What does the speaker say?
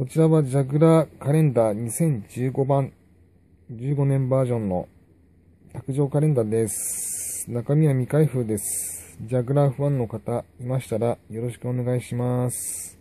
こちらはジャグラーカレンダー2015番、15年バージョンの卓上カレンダーです。中身は未開封です。ジャグラーファンの方いましたらよろしくお願いします。